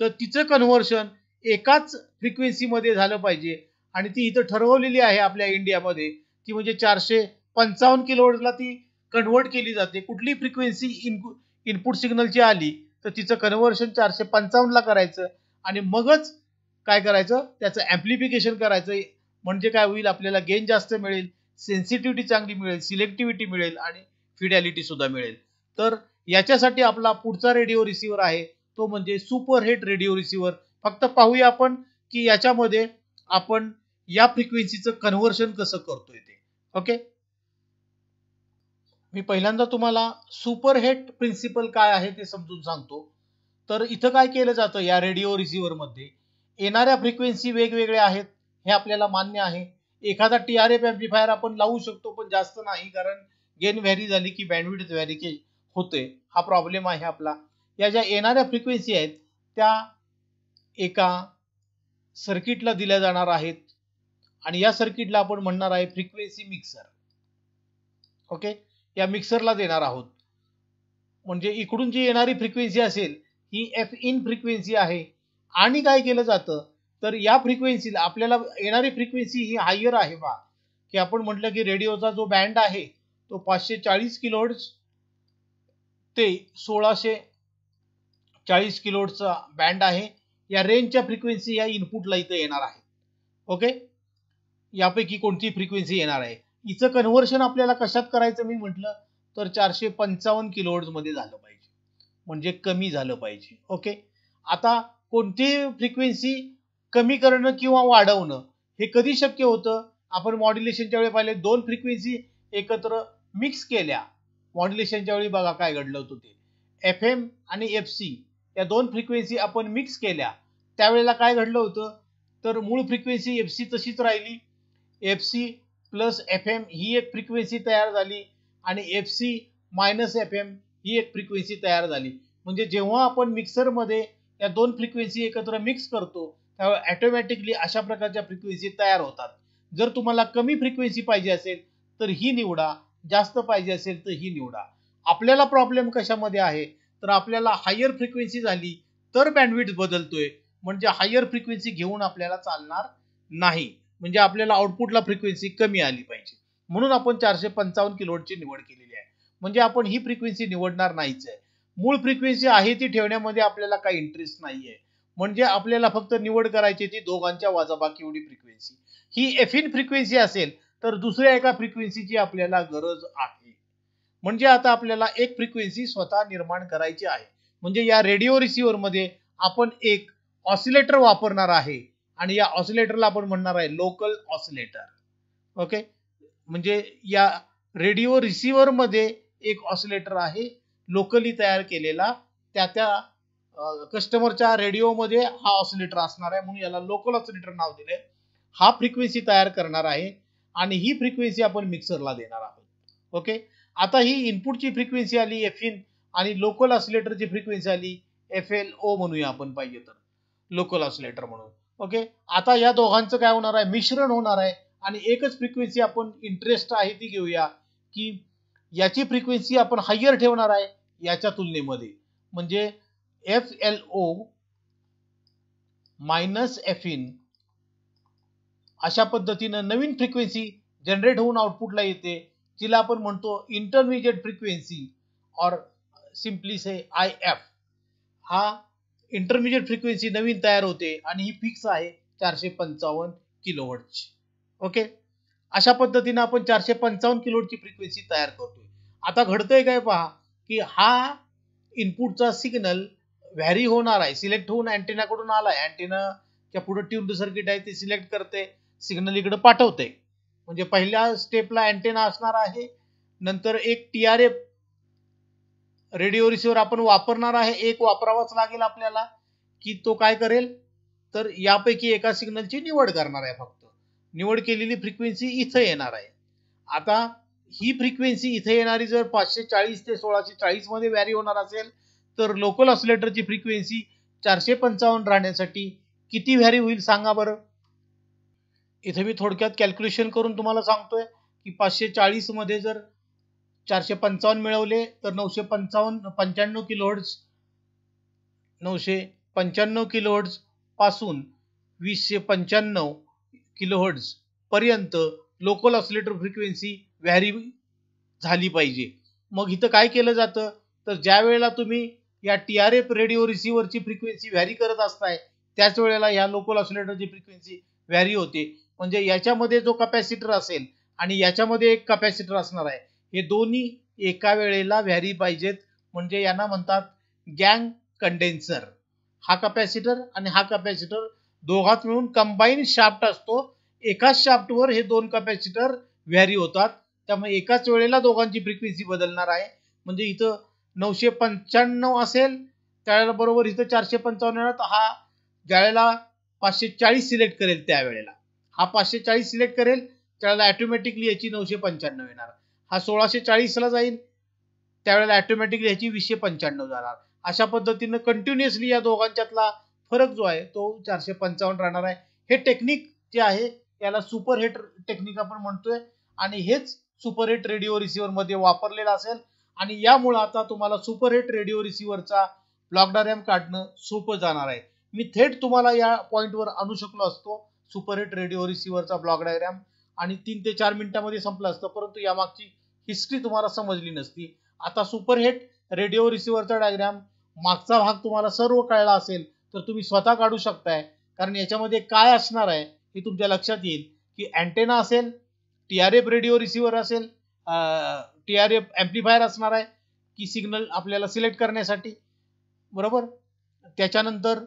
Speaker 1: तर तिचं कन्व्हर्शन एकाच फ्रिक्वेन्सीमध्ये झालं पाहिजे आणि ती इथं ठरवलेली आहे आपल्या इंडियामध्ये ती म्हणजे चारशे पंचावन्न किलोहर्ट्झला ती कन्व्हर्ट केली जाते कुठली फ्रिक्वेन्सी इनपुट सिग्नलची आली तर तिचं कन्व्हर्शन चारशे पंचावन्नला करायचं आणि मगच काय करायचं त्याचं ॲम्प्लिफिकेशन करायचं म्हणजे काय होईल आपल्याला गेन जास्त मिळेल सेन्सिटिव्हिटी चांगली मिळेल सिलेक्टिव्हिटी मिळेल आणि फिडॅलिटी सुद्धा मिळेल तर याच्यासाठी आपला पुढचा रेडिओ रिसिव्हर आहे तो म्हणजे सुपर हेट रेडिओ रिसिव्हर फक्त पाहूया आपण की याच्यामध्ये आपण या फ्रिक्वेन्सीचं कन्व्हर्शन कसं करतोय ते ओके मी पहिल्यांदा तुम्हाला सुपर हेट प्रिन्सिपल काय आहे ते समजून सांगतो तर इथं काय केलं जातं या रेडिओ रिसिव्हरमध्ये येणाऱ्या फ्रिक्वेन्सी वेगवेगळ्या आहेत हे आपल्याला मान्य आहे एखादा टी आर एफ आपण लावू शकतो पण जास्त नाही कारण गेन व्हॅरी झाली की बँडविड व्हॅरी होते हा प्रॉब्लेम आहे आपला या ज्या येणाऱ्या फ्रिक्वेन्सी आहेत त्या एका सर्किटला दिल्या जाणार आहेत आणि या सर्किटला आपण म्हणणार आहे फ्रिक्वेन्सी मिक्सर ओके या मिक्सरला देणार आहोत म्हणजे इकडून जी येणारी फ्रिक्वेन्सी असेल ही एफ इन फ्रिक्वेन्सी आहे आणि काय केलं जातं तर या फ्रिक्वेन्सीला आपल्याला येणारी फ्रिक्वेन्सी ही हायर आहे बा की आपण म्हटलं की रेडिओचा जो बँड आहे तो पाचशे चाळीस किलोड ते सोळाशे चाळीस किलोडचा बँड आहे या रेंजच्या फ्रिक्वेन्सी या इनपुटला इथं येणार आहे ओके यापैकी कोणती फ्रिक्वेन्सी येणार आहे इथं कन्व्हर्शन आपल्याला कशात करायचं मी म्हटलं तर चारशे पंचावन्न मध्ये झालं पाहिजे म्हणजे कमी झालं पाहिजे ओके आता कोणती फ्रिक्वेन्सी कमी करणं किंवा वाढवणं हे कधी शक्य होतं आपण मॉड्युलेशनच्या वेळी पाहिले दोन फ्रिक्वेन्सी एकत्र मिक्स केल्या मॉड्युलेशनच्या वेळी बघा काय घडलं होतं ते एफ एम आणि एफ सी या दोन फ्रिक्वेन्सी आपण मिक्स केल्या त्यावेळेला काय घडलं होतं तर मूळ फ्रिक्वेन्सी एफ सी तशीच राहिली F C plus F M ही एक फ्रिक्वेन्सी तयार झाली आणि F C minus F M ही एक फ्रिक्वेन्सी तयार झाली म्हणजे जेव्हा आपण मिक्सरमध्ये या दोन फ्रिक्वेन्सी एकत्र मिक्स करतो त्यामुळे ॲटोमॅटिकली अशा प्रकारच्या फ्रिक्वेन्सी तयार होतात जर तुम्हाला कमी फ्रिक्वेन्सी पाहिजे असेल तर ही निवडा जास्त पाहिजे असेल तर ही निवडा आपल्याला प्रॉब्लेम कशामध्ये आहे तर आपल्याला हायर फ्रिक्वेन्सी झाली तर बँडविट बदलतोय म्हणजे हायर फ्रिक्वेन्सी घेऊन आपल्याला चालणार नाही म्हणजे आपल्याला आउटपुटला फ्रिक्वेन्सी कमी आली पाहिजे म्हणून आपण चारशे पंचावन्न किलोची निवड केलेली आहे म्हणजे आपण ही फ्रिक्वेन्सी निवडणार नाहीच आहे मूळ फ्रिक्वेन्सी आहे ती ठेवण्यामध्ये आपल्याला काही इंटरेस्ट नाही आहे म्हणजे आपल्याला फक्त निवड करायची ती दोघांच्या वाजाबाकी एवढी फ्रिक्वेन्सी ही इन फ्रिक्वेन्सी असेल तर दुसऱ्या एका फ्रिक्वेन्सीची आपल्याला गरज आहे म्हणजे आता आपल्याला एक फ्रिक्वेन्सी स्वतः निर्माण करायची आहे म्हणजे या रेडिओ रिसिव्हर मध्ये आपण एक ऑसिलेटर वापरणार आहे आणि या ऑसिलेटरला आपण म्हणणार आहे लोकल ऑसिलेटर ओके म्हणजे या रेडिओ रिसिव्हर मध्ये एक ऑसिलेटर आहे लोकली तयार केलेला त्या त्या कस्टमरच्या रेडिओमध्ये हा ऑसिलेटर असणार आहे म्हणून याला लोकल ऑसिलेटर नाव दिले हा फ्रिक्वेन्सी तयार करणार आहे आणि ही फ्रिक्वेन्सी आपण मिक्सरला देणार आहोत ओके आता ही इनपुटची फ्रिक्वेन्सी आली एफ इन आणि लोकल ऑसिलेटरची फ्रिक्वेन्सी आली एफ एल ओ म्हणूया आपण पाहिजे तर लोकल ऑसिलेटर म्हणून ओके आता या दोघांचं काय होणार आहे मिश्रण होणार आहे आणि एकच फ्रिक्वेन्सी आपण इंटरेस्ट आहे ती घेऊया की याची फ्रिक्वेन्सी आपण हायर ठेवणार आहे याच्या तुलनेमध्ये म्हणजे F L O minus F in अशा पद्धतीनं नवीन फ्रिक्वेन्सी जनरेट होऊन आउटपुटला येते तिला आपण म्हणतो इंटरमिजिएट फ्रिक्वेन्सी और सिम्पली से आय एफ हा इंटरमिजिएट फ्रिक्वेन्सी नवीन तयार होते आणि ही फिक्स आहे चारशे पंचावन्न किलोवटची ओके अशा पद्धतीनं आपण चारशे पंचावन्न किलोवटची फ्रिक्वेन्सी तयार करतोय आता घडतंय काय पहा की हा इनपुटचा सिग्नल व्हॅरी होणार आहे सिलेक्ट होऊन कडून आलाय अँटिना किंवा पुढे ट्यूब सर्किट आहे ते सिलेक्ट करते सिग्नल इकडे पाठवते म्हणजे पहिल्या स्टेपला अँटेना असणार आहे नंतर एक T R F radio receiver आपण वापरणार आहे एक वापरावाच लागेल आपल्याला की तो काय करेल तर यापैकी एका सिग्नलची निवड करणार आहे फक्त निवड केलेली फ्रिक्वेन्सी इथं येणार आहे आता ही फ्रिक्वेन्सी इथे येणारी जर पाचशे चाळीस ते सोळाशे चाळीस मध्ये व्हॅरी होणार असेल तर लोकल ऑसिलेटरची फ्रिक्वेन्सी चारशे पंचावन्न राहण्यासाठी किती व्हॅरी होईल सांगा बरं इथे मी थोडक्यात कॅल्क्युलेशन करून तुम्हाला सांगतोय की पाचशे चाळीसमध्ये जर चारशे पंचावन्न मिळवले तर नऊशे पंचावन्न पंच्याण्णव किलोहर्ट्स नऊशे पंच्याण्णव किलोहर्ट्स पासून वीसशे पंच्याण्णव किलोहर्ट्स पर्यंत लोकल ऑसिलेटर फ्रिक्वेन्सी व्हॅरी झाली पाहिजे मग इथं काय केलं जातं तर ज्या वेळेला तुम्ही या टी आर एफ रेडिओ रिसिव्हरची फ्रिक्वेन्सी व्हॅरी करत असताय त्याच वेळेला या लोकल ऑसिलेटरची फ्रिक्वेन्सी व्हॅरी होते म्हणजे याच्यामध्ये जो कॅपॅसिटर असेल आणि याच्यामध्ये एक कॅपॅसिटर असणार आहे हे दोन्ही एका वेळेला व्हॅरी पाहिजेत म्हणजे यांना म्हणतात गँग कंडेन्सर हा कॅपॅसिटर आणि हा कॅपॅसिटर दोघात मिळून कंबाईन शाफ्ट असतो एकाच शाफ्टवर हे दोन कॅपॅसिटर व्हॅरी होतात त्यामुळे एकाच वेळेला दोघांची फ्रिक्वेन्सी बदलणार आहे म्हणजे इथं नऊशे पंच्याण्णव असेल त्यावेळेला बरोबर इथं चारशे पंचावन्न हा ज्यावेळेला पाचशे चाळीस सिलेक्ट करेल त्यावेळेला हा पाचशे चाळीस सिलेक्ट करेल त्यावेळेला ॲटोमॅटिकली याची नऊशे पंच्याण्णव येणार हा सोळाशे चाळीसला जाईल त्यावेळेला ऑटोमॅटिकली याची वीसशे पंच्याण्णव जाणार अशा पद्धतीनं कंटिन्युअसली या दोघांच्यातला फरक जो आहे तो चारशे पंचावन्न राहणार आहे हे टेक्निक जे आहे याला सुपर हिट टेक्निक आपण म्हणतोय आणि हेच सुपर हिट रेडिओ रिसिव्हर मध्ये वापरलेलं असेल आणि यामुळे आता तुम्हाला सुपरहिट रेडिओ रिसिव्हरचा ब्लॉक डायग्राम काढणं सोपं जाणार आहे मी थेट तुम्हाला या पॉईंटवर आणू शकलो असतो सुपरहिट रेडिओ रिसिव्हरचा ब्लॉक डायग्राम आणि तीन ते चार मिनिटांमध्ये संपलं असतं परंतु यामागची हिस्ट्री तुम्हाला समजली नसती आता सुपरहिट रेडिओ रिसिव्हरचा डायग्राम मागचा भाग तुम्हाला सर्व कळला असेल तर तुम्ही स्वतः काढू शकताय कारण याच्यामध्ये काय असणार आहे हे तुमच्या लक्षात येईल की अँटेना असेल T R F radio receiver असेल टीआरएफ आर असणार आहे की सिग्नल आपल्याला सिलेक्ट करण्यासाठी बरोबर त्याच्यानंतर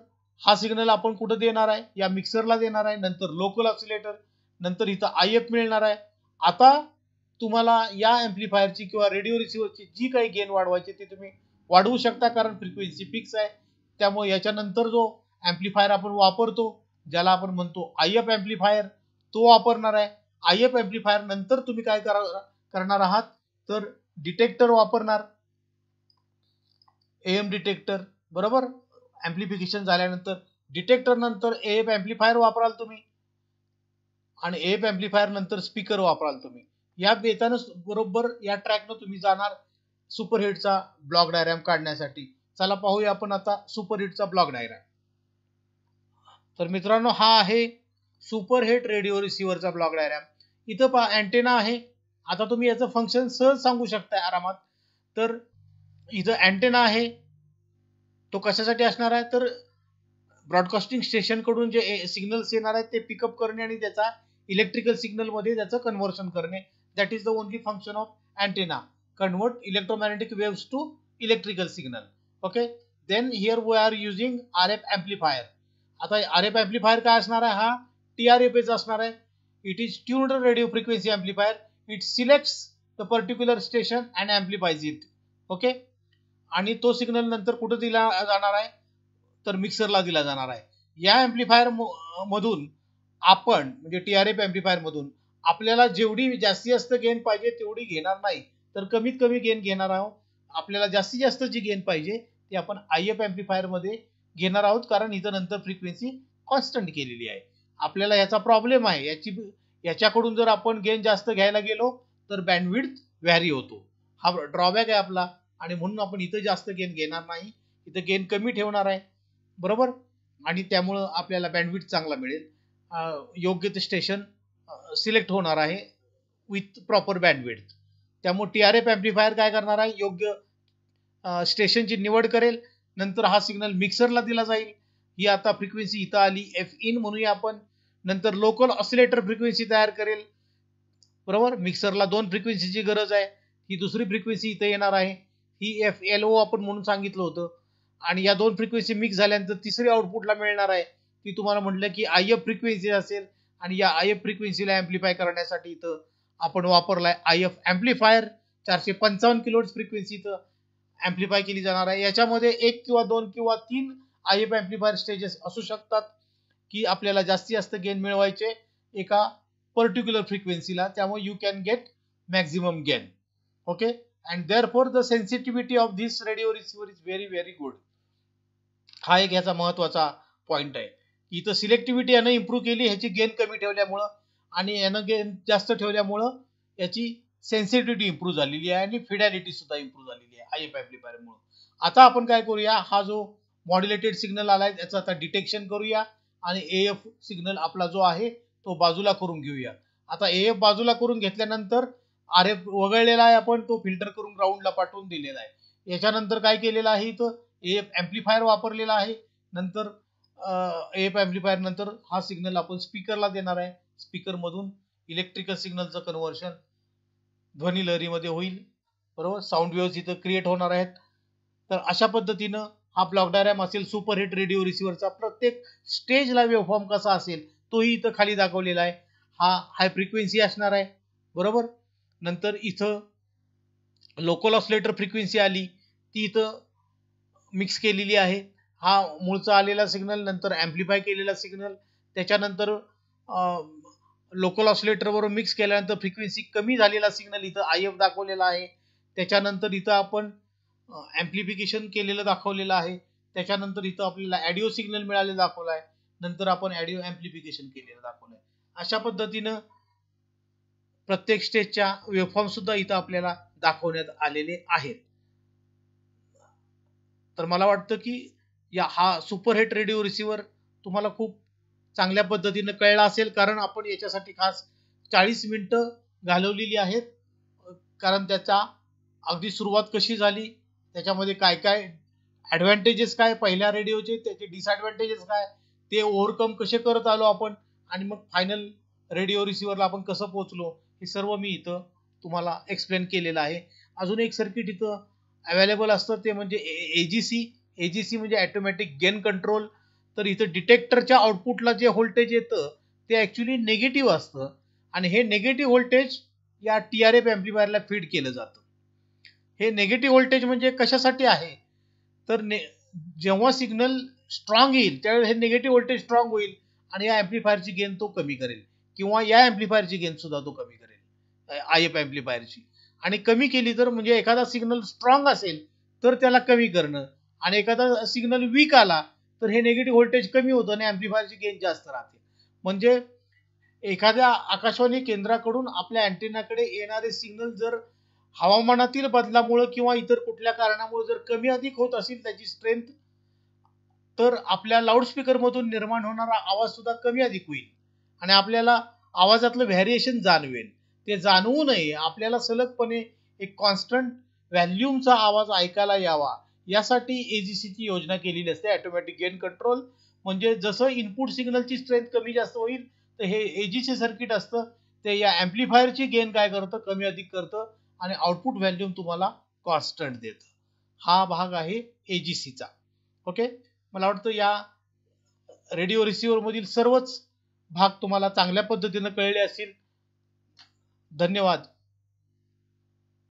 Speaker 1: हा सिग्नल आपण कुठं देणार आहे या मिक्सरला देणार आहे नंतर लोकल ऑसिलेटर नंतर इथं आय एफ मिळणार आहे आता तुम्हाला या अँप्लिफायरची किंवा रेडिओ रिसिव्हरची जी काही गेन वाढवायची ती तुम्ही वाढवू शकता कारण फ्रिक्वेन्सी फिक्स आहे त्यामुळे याच्यानंतर जो ॲम्प्लिफायर आपण वापरतो ज्याला आपण म्हणतो आय एफ एम्प्लिफायर तो वापरणार आहे आय एफ नंतर तुम्ही काय करा करणार आहात तर डिटेक्टर वापरणार एम डिटेक्टर बरोबर ॲम्प्लिफिकेशन झाल्यानंतर डिटेक्टर नंतर एफ ॲम्प्लिफायर वापराल तुम्ही आणि एफ ॲम्प्लिफायर नंतर स्पीकर वापराल तुम्ही या देतानाच बरोबर या ट्रॅक न तुम्ही जाणार सुपरहिटचा ब्लॉक डायग्राम काढण्यासाठी चला पाहूया आपण आता सुपरहिटचा ब्लॉक डायग्राम तर मित्रांनो हा आहे सुपरहिट रेडिओ रिसिव्हरचा ब्लॉक डायग्राम इथं पा अँटेना आहे आता तुम्ही याचं फंक्शन सहज सांगू शकता आरामात तर इथं अँटेना आहे तो कशासाठी असणार आहे तर ब्रॉडकास्टिंग स्टेशनकडून जे सिग्नल्स येणार आहेत ते पिकअप करणे आणि त्याचा इलेक्ट्रिकल सिग्नल मध्ये त्याचं कन्व्हर्शन करणे that is the only function of antenna convert electromagnetic waves to electrical signal okay then here we are using R F amplifier आता आर एफ अँप्लिफायर काय असणार आहे हा टी आर एफ एचा असणार आहे it is tuned radio frequency amplifier it selects the particular station and amplifies it okay आणि तो सिग्नल नंतर कुठं दिला जाणार आहे तर मिक्सरला दिला जाणार आहे या ॲम्प्लिफायर मधून आपण म्हणजे टी आर एफ मधून आपल्याला जेवढी जास्ती जास्त गेन पाहिजे तेवढी घेणार नाही तर कमीत कमी गेन घेणार आहोत आपल्याला जास्तीत जास्त जी गेन पाहिजे ती आपण आय एफ मध्ये घेणार आहोत कारण इथं नंतर फ्रिक्वेन्सी कॉन्स्टंट केलेली आहे आपल्याला याचा प्रॉब्लेम आहे याची याच्याकडून जर आपण गेन जास्त घ्यायला गेलो तर बँडविड व्हॅरी होतो हा ड्रॉबॅक आहे आपला आणि म्हणून आपण इथं जास्त गेन घेणार नाही इथं गेन कमी ठेवणार आहे बरोबर आणि त्यामुळं आपल्याला बँडविड चांगला मिळेल योग्य ते स्टेशन सिलेक्ट होणार आहे विथ प्रॉपर बँडविड त्यामुळे टी आर एफ काय करणार आहे योग्य स्टेशनची निवड करेल नंतर हा सिग्नल मिक्सरला दिला जाईल ही आता फ्रिक्वेन्सी इथं आली एफ इन म्हणूया आपण नंतर लोकल ऑसिलेटर फ्रिक्वेन्सी तयार करेल बरोबर मिक्सरला दोन फ्रिक्वेन्सीची गरज आहे ही दुसरी फ्रिक्वेन्सी इथे येणार आहे ही एफ एल ओ आपण म्हणून सांगितलं होतं आणि या दोन फ्रिक्वेन्सी मिक्स झाल्यानंतर तिसरी आउटपुटला मिळणार आहे ती तुम्हाला म्हटलं की आय एफ फ्रिक्वेन्सी असेल आणि या आय एफ फ्रिक्वेन्सीला अँप्लिफाय करण्यासाठी इथं आपण वापरलाय आय एफ अँप्लिफायर चारशे पंचावन्न किलो फ्रिक्वेन्सी इथं अँप्लिफाय केली जाणार आहे याच्यामध्ये एक किंवा दोन किंवा तीन आय एफ अँप्लिफायर स्टेजेस असू शकतात की आपल्याला जास्ती जास्त गेन मिळवायचे एका पर्टिक्युलर फ्रिक्वेन्सीला त्यामुळे you can get maximum gain okay and therefore the sensitivity of this radio receiver is very very good हा एक ह्याचा महत्वाचा पॉईंट आहे इथं सिलेक्टिव्हिटी यानं इम्प्रूव्ह केली ह्याची गेन कमी ठेवल्यामुळं आणि यानं गेन जास्त ठेवल्यामुळं याची सेन्सिटिव्हिटी इम्प्रूव्ह झालेली आहे आणि फिडॅलिटी सुद्धा इम्प्रूव्ह झालेली आहे आय एफ आता आपण काय करूया हा जो मॉड्युलेटेड सिग्नल आलाय त्याचं आता डिटेक्शन करूया आणि ए एफ सिग्नल आपला जो आहे तो बाजूला करून घेऊया आता ए एफ बाजूला करून घेतल्यानंतर आर एफ वगळलेला आहे आपण तो फिल्टर करून ग्राउंडला पाठवून दिलेला आहे याच्यानंतर काय केलेलं आहे इथं ए एफ अँप्लिफायर वापरलेला आहे नंतर ए एफ अँप्लिफायर नंतर हा सिग्नल आपण स्पीकरला देणार आहे स्पीकर मधून इलेक्ट्रिकल सिग्नलचं कन्वर्शन ध्वनी लहरीमध्ये होईल बरोबर साऊंड वेव्स इथं क्रिएट होणार आहेत तर अशा पद्धतीनं हा ब्लॉक डायरॅम असेल सुपर हिट रेडिओ रिसिव्हरचा प्रत्येक स्टेजला वेवफॉर्म कसा असेल तोही इथं खाली दाखवलेला आहे हा हाय फ्रिक्वेन्सी असणार आहे बरोबर नंतर इथं लोकल ऑसलेटर फ्रिक्वेन्सी आली ती इथं मिक्स केलेली आहे हा मूळचा आलेला सिग्नल नंतर ॲम्प्लिफाय केलेला सिग्नल त्याच्यानंतर लोकल ऑसलेटरवरून मिक्स केल्यानंतर फ्रिक्वेन्सी कमी झालेला सिग्नल इथं आय एफ दाखवलेला आहे त्याच्यानंतर इथं आपण ॲम्प्लिफिकेशन केलेलं दाखवलेलं आहे त्याच्यानंतर इथं आपल्याला ऍडिओ सिग्नल मिळालेला दाखवला आहे नंतर आपण ऍडिओ ॲम्प्लिफिकेशन केलेलं दाखवलं आहे अशा पद्धतीनं प्रत्येक स्टेजच्या वेबफॉर्म सुद्धा इथं आपल्याला दाखवण्यात आलेले आहेत तर मला वाटतं की या हा हेट रेडिओ रिसिव्हर तुम्हाला खूप चांगल्या पद्धतीनं कळला असेल कारण आपण याच्यासाठी खास चाळीस मिनिटं घालवलेली आहेत कारण त्याचा अगदी सुरुवात कशी झाली त्याच्यामध्ये काय काय ॲडव्हान्टेजेस काय पहिल्या रेडिओचे त्याचे डिसएडव्हान्टेजेस काय ते ओव्हरकम कसे करत आलो आपण आणि मग फायनल रेडिओ रिसिव्हरला आपण कसं पोहोचलो हे सर्व मी इथं तुम्हाला एक्सप्लेन केलेलं आहे अजून एक सर्किट इथं अवेलेबल असतं ते म्हणजे ए एजीसी एजीसी म्हणजे ॲटोमॅटिक गेन कंट्रोल तर इथं डिटेक्टरच्या आउटपुटला जे व्होल्टेज येतं ते ॲक्च्युली निगेटिव्ह असतं आणि हे निगेटिव्ह व्होल्टेज या टी आर एफ एम्प्लिफायरला फीड केलं जातं हे नेगेटिव्ह व्होल्टेज म्हणजे कशासाठी आहे तर ने जेव्हा सिग्नल स्ट्रॉंग येईल त्यावेळेस हे नेगेटिव्ह व्होल्टेज स्ट्रॉंग होईल आणि या अँप्लिफायरची गेन तो कमी करेल किंवा या अँप्लिफायरची गेन सुद्धा तो कमी करेल आय एफ अँप्लिफायरची आणि कमी केली तर म्हणजे एखादा सिग्नल स्ट्रॉंग असेल तर त्याला कमी करणं आणि एखादा सिग्नल वीक आला तर हे नेगेटिव्ह व्होल्टेज कमी होतं आणि अँप्लिफायरची गेन जास्त राहते म्हणजे एखाद्या आकाशवाणी केंद्राकडून आपल्या अँटेनाकडे येणारे सिग्नल जर हवामानातील बदलामुळे किंवा इतर कुठल्या कारणामुळे जर कमी अधिक होत असेल त्याची स्ट्रेंथ तर आपल्या लाऊडस्पीकर मधून निर्माण होणारा आवाज सुद्धा कमी अधिक होईल आणि आपल्याला आवाजातलं व्हॅरिएशन जाणवेल ते जाणवू नये आपल्याला सलगपणे एक कॉन्स्टंट व्हॅल्यूमचा आवाज ऐकायला यावा यासाठी एजीसीची योजना केलेली असते ऑटोमॅटिक गेन कंट्रोल म्हणजे जसं इनपुट सिग्नलची स्ट्रेंथ कमी जास्त होईल तर हे एजीसी सर्किट असतं ते या अँप्लिफायरची गेन काय करतं कमी अधिक करतं आणि आउटपुट व्हॅल्यूम तुम्हाला कॉन्स्टंट देत हा भाग आहे एजीसीचा ओके मला वाटतं या रेडिओ रिसिव्हर मधील सर्वच भाग तुम्हाला चांगल्या पद्धतीनं कळले असतील धन्यवाद